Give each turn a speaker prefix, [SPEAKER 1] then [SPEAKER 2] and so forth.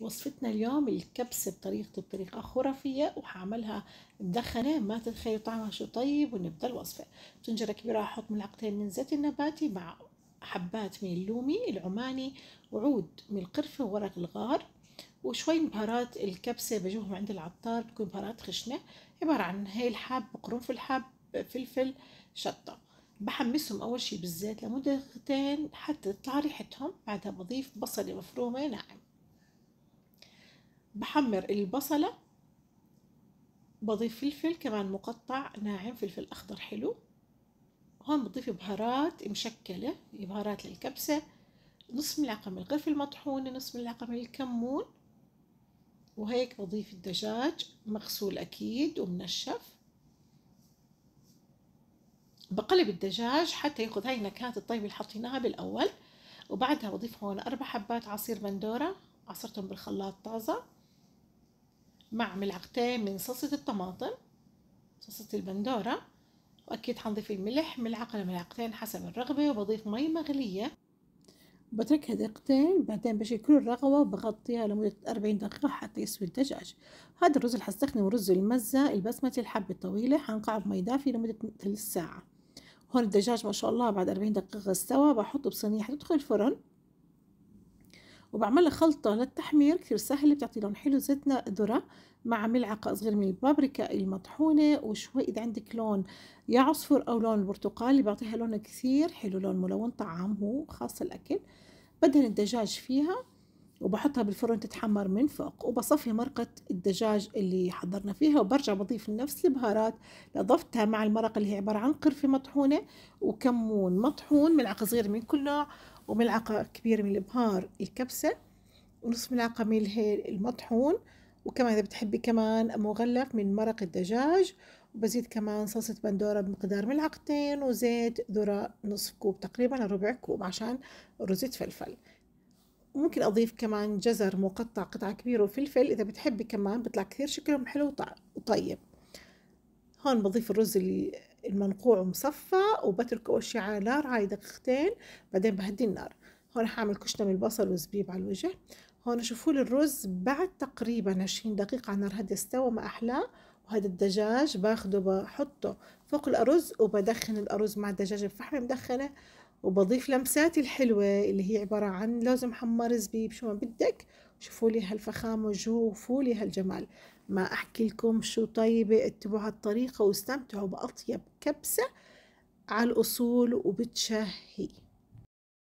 [SPEAKER 1] وصفتنا اليوم الكبسة بطريقة بطريقة خرافية وحعملها مدخنة ما تتخيلوا طعمها شو طيب ونبدأ الوصفة بتنجرة كبيرة أحط ملعقتين من زيت النباتي مع حبات من اللومي العماني وعود من القرفة وورق الغار وشوي بهارات الكبسة بجيبهم عند العطار بتكون بهارات خشنة عبارة عن هي الحب قرنفل حب فلفل شطة بحمسهم أول شي بالزيت لمدة دقيقتين حتى تطلع ريحتهم بعدها بضيف بصلة مفرومة ناعمة بحمر البصلة بضيف فلفل كمان مقطع ناعم فلفل أخضر حلو هون بضيف بهارات مشكلة بهارات للكبسة نص ملعقة من القرفة المطحونة نص ملعقة من الكمون وهيك بضيف الدجاج مغسول أكيد ومنشف بقلب الدجاج حتى ياخذ هاي النكهات الطيبة اللي حطيناها بالأول وبعدها بضيف هون أربع حبات عصير بندورة عصرتهم بالخلاط طازة مع ملعقتين من صلصة الطماطم صلصة البندورة وأكيد حنضيف الملح ملعقة لملعقتين حسب الرغبة وبضيف مي مغلية بتركها دقيقتين بعدين بشكل الرغوة وبغطيها لمدة 40 دقيقة حتى يسوي الدجاج هذا الرز اللي حستخدمه رز المزة البسمتي الحبة الطويلة حنقعه بمي دافية لمدة ثلث ساعة هون الدجاج ما شاء الله بعد 40 دقيقة استوى بحطه بصينية حتدخل الفرن وبعملها خلطة للتحمير كثير سهلة بتعطي لون حلو زيتنا ذرة مع ملعقة صغيرة من البابريكا المطحونة وشوي إذا عندك لون يا عصفر أو لون البرتقالي بيعطيها لون كثير حلو لون ملون طعام هو خاص الأكل بدهن الدجاج فيها وبحطها بالفرن تتحمر من فوق وبصفي مرقة الدجاج اللي حضرنا فيها وبرجع بضيف نفس البهارات اللي أضفتها مع المرق اللي هي عبارة عن قرفة مطحونة وكمون مطحون ملعقة صغيرة من كل نوع وملعقة كبيرة من البهار الكبسة ونصف ملعقة من الهيل المطحون وكمان إذا بتحبي كمان مغلف من مرق الدجاج وبزيد كمان صلصة بندورة بمقدار ملعقتين وزيت ذرة نصف كوب تقريبا ربع كوب عشان رزة فلفل وممكن أضيف كمان جزر مقطع قطعة كبيرة وفلفل إذا بتحبي كمان بيطلع كثير شكلهم حلو وطيب هون بضيف الرز المنقوع ومصفى وبتركه أول شي على نار هاي دقيقتين بعدين بهدي النار هون حعمل كشنة من البصل وزبيب على الوجه هون شوفوا الرز بعد تقريبا 20 دقيقة على نار هدي استوى ما أحلاه وهذا الدجاج باخده بحطه فوق الأرز وبدخن الأرز مع الدجاج بفحمة مدخنة وبضيف لمساتي الحلوة اللي هي عبارة عن لوز محمر زبيب شو ما بدك شوفوا لي هالفخامة وشوفوا لي هالجمال ما أحكي لكم شو طيبة اتبعوا هالطريقة واستمتعوا بأطيب كبسة على الأصول وبتشهي